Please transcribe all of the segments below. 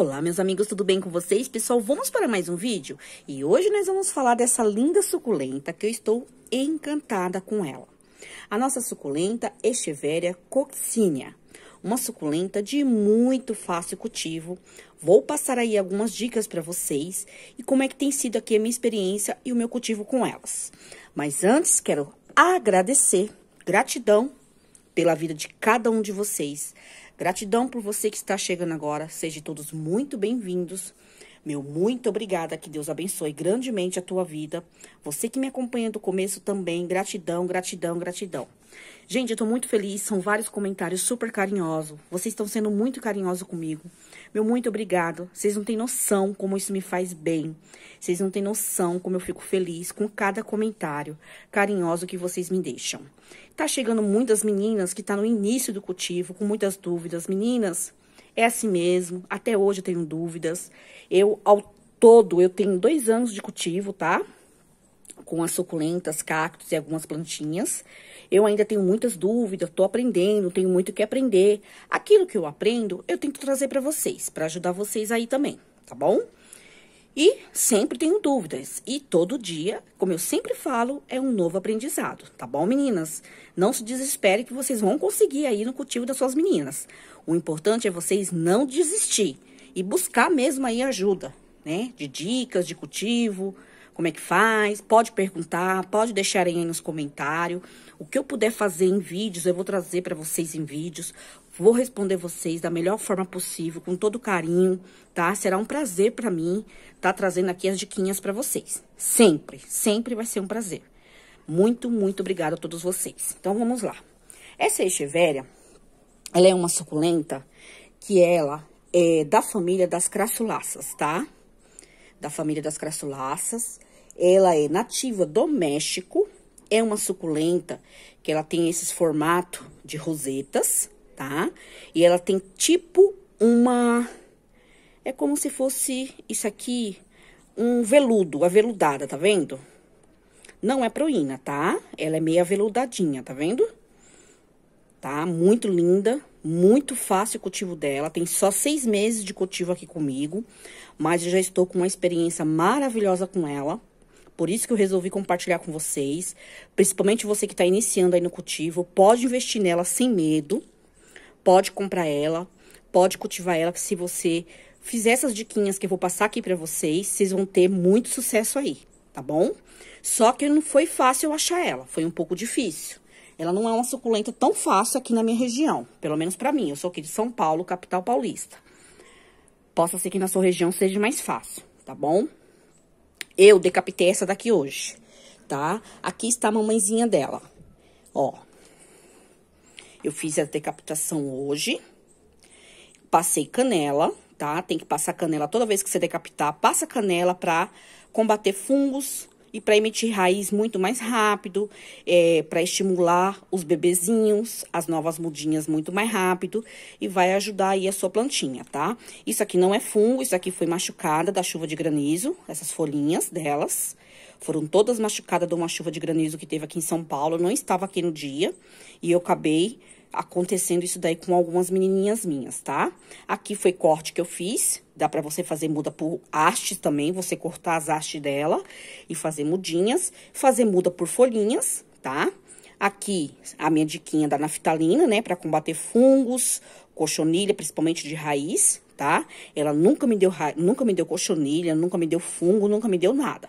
Olá meus amigos, tudo bem com vocês? Pessoal, vamos para mais um vídeo? E hoje nós vamos falar dessa linda suculenta que eu estou encantada com ela. A nossa suculenta Echeveria coccinea, uma suculenta de muito fácil cultivo. Vou passar aí algumas dicas para vocês e como é que tem sido aqui a minha experiência e o meu cultivo com elas. Mas antes, quero agradecer, gratidão pela vida de cada um de vocês Gratidão por você que está chegando agora. Sejam todos muito bem-vindos. Meu muito obrigada, que Deus abençoe grandemente a tua vida. Você que me acompanha do começo também, gratidão, gratidão, gratidão. Gente, eu tô muito feliz, são vários comentários super carinhosos. Vocês estão sendo muito carinhosos comigo. Meu muito obrigado. Vocês não têm noção como isso me faz bem. Vocês não têm noção como eu fico feliz com cada comentário carinhoso que vocês me deixam. Tá chegando muitas meninas que tá no início do cultivo, com muitas dúvidas. Meninas, é assim mesmo. Até hoje eu tenho dúvidas. Eu, ao todo, eu tenho dois anos de cultivo, tá? com as suculentas, cactos e algumas plantinhas. Eu ainda tenho muitas dúvidas, estou aprendendo, tenho muito que aprender. Aquilo que eu aprendo, eu tento trazer para vocês, para ajudar vocês aí também, tá bom? E sempre tenho dúvidas. E todo dia, como eu sempre falo, é um novo aprendizado, tá bom, meninas? Não se desespere que vocês vão conseguir aí no cultivo das suas meninas. O importante é vocês não desistir e buscar mesmo aí ajuda, né? De dicas, de cultivo, como é que faz, pode perguntar, pode deixarem aí nos comentários. O que eu puder fazer em vídeos, eu vou trazer para vocês em vídeos. Vou responder vocês da melhor forma possível, com todo carinho, tá? Será um prazer para mim estar tá trazendo aqui as diquinhas para vocês. Sempre, sempre vai ser um prazer. Muito, muito obrigada a todos vocês. Então, vamos lá. Essa echevéria, ela é uma suculenta que ela é da família das crassulaças, tá? Da família das crassulaças. Ela é nativa do México, é uma suculenta que ela tem esse formato de rosetas, tá? E ela tem tipo uma é como se fosse isso aqui, um veludo, aveludada, tá vendo? Não é proína, tá? Ela é meio aveludadinha, tá vendo? Tá? Muito linda, muito fácil o cultivo dela. Tem só seis meses de cultivo aqui comigo, mas eu já estou com uma experiência maravilhosa com ela. Por isso que eu resolvi compartilhar com vocês, principalmente você que está iniciando aí no cultivo, pode investir nela sem medo, pode comprar ela, pode cultivar ela, que se você fizer essas diquinhas que eu vou passar aqui para vocês, vocês vão ter muito sucesso aí, tá bom? Só que não foi fácil eu achar ela, foi um pouco difícil. Ela não é uma suculenta tão fácil aqui na minha região, pelo menos para mim, eu sou aqui de São Paulo, capital paulista. Possa ser que na sua região seja mais fácil, tá bom? Eu decapitei essa daqui hoje, tá? Aqui está a mamãezinha dela, ó. Eu fiz a decapitação hoje, passei canela, tá? Tem que passar canela toda vez que você decapitar, passa canela pra combater fungos, e para emitir raiz muito mais rápido, é, para estimular os bebezinhos, as novas mudinhas muito mais rápido e vai ajudar aí a sua plantinha, tá? Isso aqui não é fungo, isso aqui foi machucada da chuva de granizo, essas folhinhas delas. Foram todas machucadas de uma chuva de granizo que teve aqui em São Paulo, não estava aqui no dia e eu acabei acontecendo isso daí com algumas menininhas minhas, tá? Aqui foi corte que eu fiz, dá pra você fazer muda por haste também, você cortar as hastes dela e fazer mudinhas, fazer muda por folhinhas, tá? Aqui, a minha diquinha da naftalina, né, pra combater fungos, cochonilha, principalmente de raiz, tá? Ela nunca me deu ra... nunca me deu cochonilha, nunca me deu fungo, nunca me deu nada.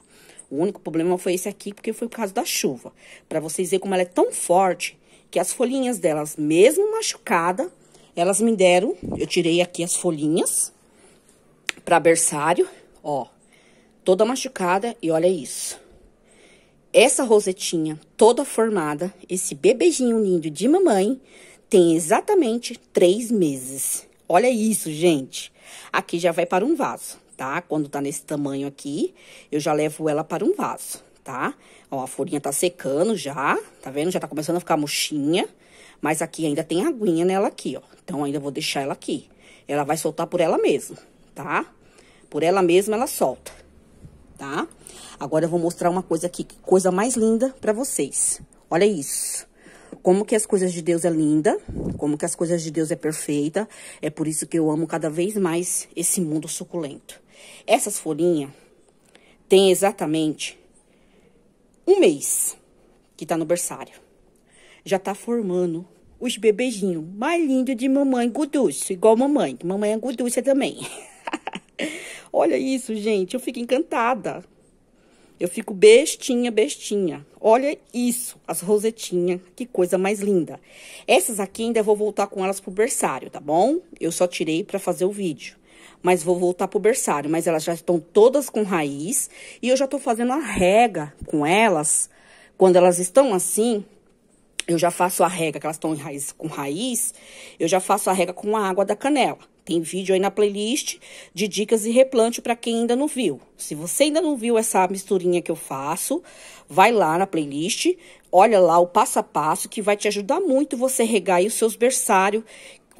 O único problema foi esse aqui, porque foi por causa da chuva. Pra vocês verem como ela é tão forte, que as folhinhas delas, mesmo machucada, elas me deram, eu tirei aqui as folhinhas para berçário, ó, toda machucada e olha isso. Essa rosetinha toda formada, esse bebezinho lindo de mamãe, tem exatamente três meses. Olha isso, gente. Aqui já vai para um vaso, tá? Quando tá nesse tamanho aqui, eu já levo ela para um vaso tá? Ó, a folhinha tá secando já, tá vendo? Já tá começando a ficar murchinha, mas aqui ainda tem aguinha nela aqui, ó. Então, ainda vou deixar ela aqui. Ela vai soltar por ela mesma, tá? Por ela mesma ela solta, tá? Agora, eu vou mostrar uma coisa aqui, coisa mais linda pra vocês. Olha isso. Como que as coisas de Deus é linda, como que as coisas de Deus é perfeita. É por isso que eu amo cada vez mais esse mundo suculento. Essas folhinhas têm exatamente um mês que tá no berçário. Já tá formando os bebezinhos mais lindos de mamãe Guduço, igual mamãe, que mamãe é Guduça também. Olha isso, gente, eu fico encantada. Eu fico bestinha, bestinha. Olha isso, as rosetinhas, que coisa mais linda. Essas aqui ainda vou voltar com elas pro berçário, tá bom? Eu só tirei para fazer o vídeo mas vou voltar pro berçário. Mas elas já estão todas com raiz e eu já tô fazendo a rega com elas. Quando elas estão assim, eu já faço a rega, que elas estão raiz, com raiz, eu já faço a rega com a água da canela. Tem vídeo aí na playlist de dicas e replante para quem ainda não viu. Se você ainda não viu essa misturinha que eu faço, vai lá na playlist, olha lá o passo a passo que vai te ajudar muito você regar aí os seus berçários,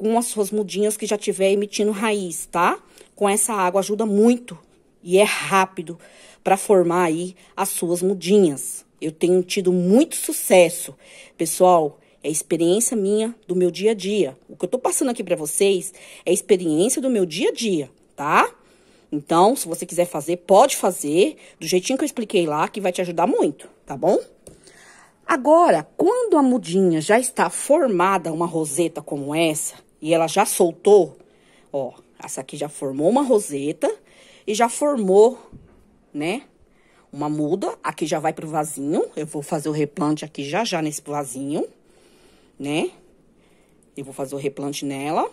com as suas mudinhas que já tiver emitindo raiz, tá? Com essa água ajuda muito e é rápido para formar aí as suas mudinhas. Eu tenho tido muito sucesso. Pessoal, é experiência minha do meu dia a dia. O que eu tô passando aqui para vocês é experiência do meu dia a dia, tá? Então, se você quiser fazer, pode fazer do jeitinho que eu expliquei lá, que vai te ajudar muito, tá bom? Agora, quando a mudinha já está formada uma roseta como essa, e ela já soltou, ó, essa aqui já formou uma roseta e já formou, né, uma muda. Aqui já vai pro vasinho, eu vou fazer o replante aqui já já nesse vasinho, né? Eu vou fazer o replante nela,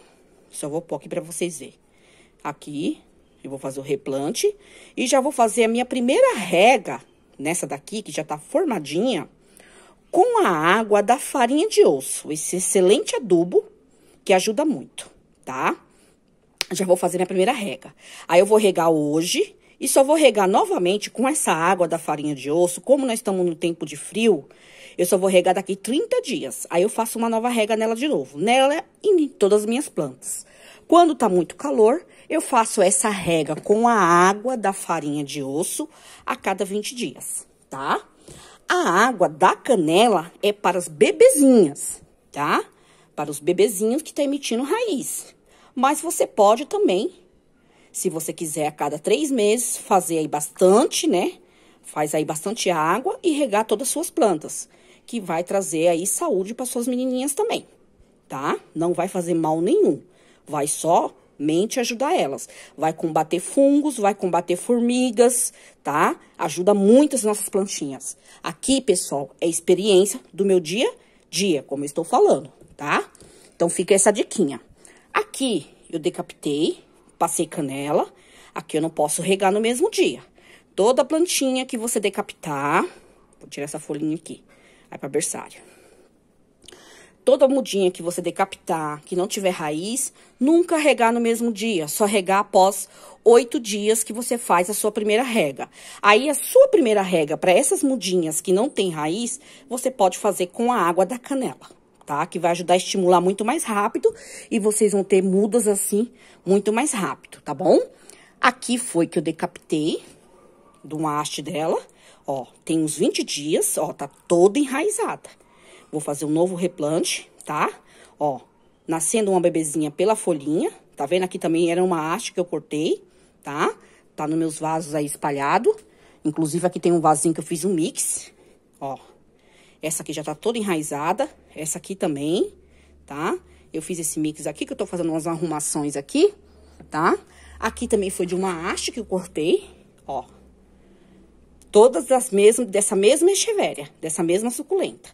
só vou pôr aqui pra vocês verem. Aqui, eu vou fazer o replante e já vou fazer a minha primeira rega nessa daqui, que já tá formadinha, com a água da farinha de osso, esse excelente adubo que ajuda muito, tá? Já vou fazer minha primeira rega. Aí eu vou regar hoje e só vou regar novamente com essa água da farinha de osso. Como nós estamos no tempo de frio, eu só vou regar daqui 30 dias. Aí eu faço uma nova rega nela de novo, nela e em todas as minhas plantas. Quando tá muito calor, eu faço essa rega com a água da farinha de osso a cada 20 dias, tá? A água da canela é para as bebezinhas, tá? para os bebezinhos que está emitindo raiz. Mas você pode também, se você quiser, a cada três meses, fazer aí bastante, né? Faz aí bastante água e regar todas as suas plantas, que vai trazer aí saúde para suas menininhas também, tá? Não vai fazer mal nenhum, vai só mente ajudar elas. Vai combater fungos, vai combater formigas, tá? Ajuda muito as nossas plantinhas. Aqui, pessoal, é experiência do meu dia a dia, como eu estou falando tá? Então fica essa diquinha. Aqui eu decapitei, passei canela. Aqui eu não posso regar no mesmo dia. Toda plantinha que você decapitar, vou tirar essa folhinha aqui, vai para berçário. Toda mudinha que você decapitar, que não tiver raiz, nunca regar no mesmo dia, só regar após oito dias que você faz a sua primeira rega. Aí, a sua primeira rega para essas mudinhas que não tem raiz, você pode fazer com a água da canela tá? Que vai ajudar a estimular muito mais rápido e vocês vão ter mudas assim muito mais rápido, tá bom? Aqui foi que eu decapitei de uma haste dela, ó, tem uns 20 dias, ó, tá toda enraizada. Vou fazer um novo replante, tá? Ó, nascendo uma bebezinha pela folhinha, tá vendo? Aqui também era uma haste que eu cortei, tá? Tá nos meus vasos aí espalhado. Inclusive, aqui tem um vasinho que eu fiz um mix, ó. Essa aqui já tá toda enraizada, essa aqui também, tá? Eu fiz esse mix aqui, que eu tô fazendo umas arrumações aqui, tá? Aqui também foi de uma haste que eu cortei, ó. Todas das mesmas, dessa mesma echevéria, dessa mesma suculenta.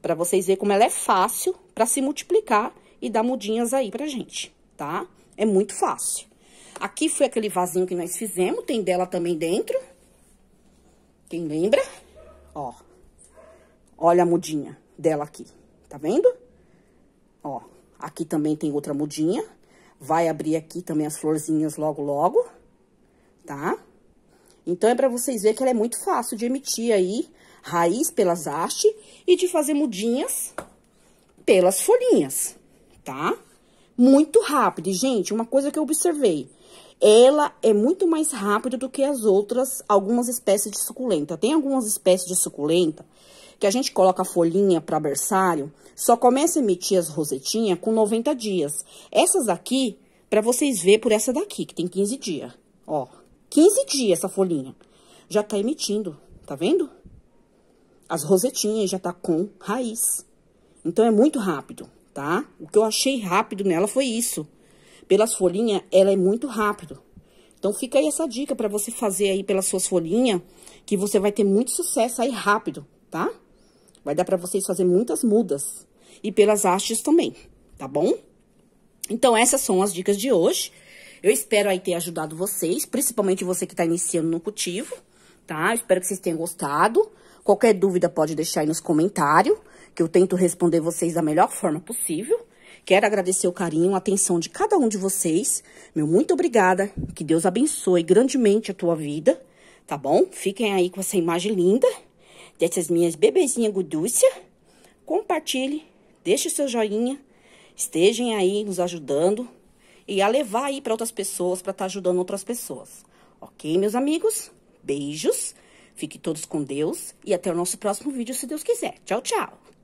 Pra vocês verem como ela é fácil pra se multiplicar e dar mudinhas aí pra gente, tá? É muito fácil. Aqui foi aquele vasinho que nós fizemos, tem dela também dentro. Quem lembra? Ó. Olha a mudinha dela aqui, tá vendo? Ó, aqui também tem outra mudinha. Vai abrir aqui também as florzinhas logo, logo, tá? Então, é pra vocês verem que ela é muito fácil de emitir aí raiz pelas hastes e de fazer mudinhas pelas folhinhas, tá? Muito rápido, gente, uma coisa que eu observei. Ela é muito mais rápida do que as outras, algumas espécies de suculenta. Tem algumas espécies de suculenta que a gente coloca a folhinha para berçário, só começa a emitir as rosetinhas com 90 dias. Essas aqui, para vocês ver por essa daqui, que tem 15 dias. Ó, 15 dias essa folhinha. Já tá emitindo, tá vendo? As rosetinhas já tá com raiz. Então, é muito rápido, tá? O que eu achei rápido nela foi isso. Pelas folhinhas, ela é muito rápido. Então, fica aí essa dica para você fazer aí pelas suas folhinhas, que você vai ter muito sucesso aí rápido, tá? Vai dar para vocês fazer muitas mudas. E pelas hastes também, tá bom? Então, essas são as dicas de hoje. Eu espero aí ter ajudado vocês, principalmente você que está iniciando no cultivo, tá? Eu espero que vocês tenham gostado. Qualquer dúvida pode deixar aí nos comentários, que eu tento responder vocês da melhor forma possível. Quero agradecer o carinho, a atenção de cada um de vocês. Meu muito obrigada. Que Deus abençoe grandemente a tua vida, tá bom? Fiquem aí com essa imagem linda dessas minhas bebezinhas Gudúcia. Compartilhe, deixe o seu joinha, estejam aí nos ajudando e a levar aí para outras pessoas, para estar tá ajudando outras pessoas. Ok, meus amigos? Beijos, fiquem todos com Deus e até o nosso próximo vídeo, se Deus quiser. Tchau, tchau!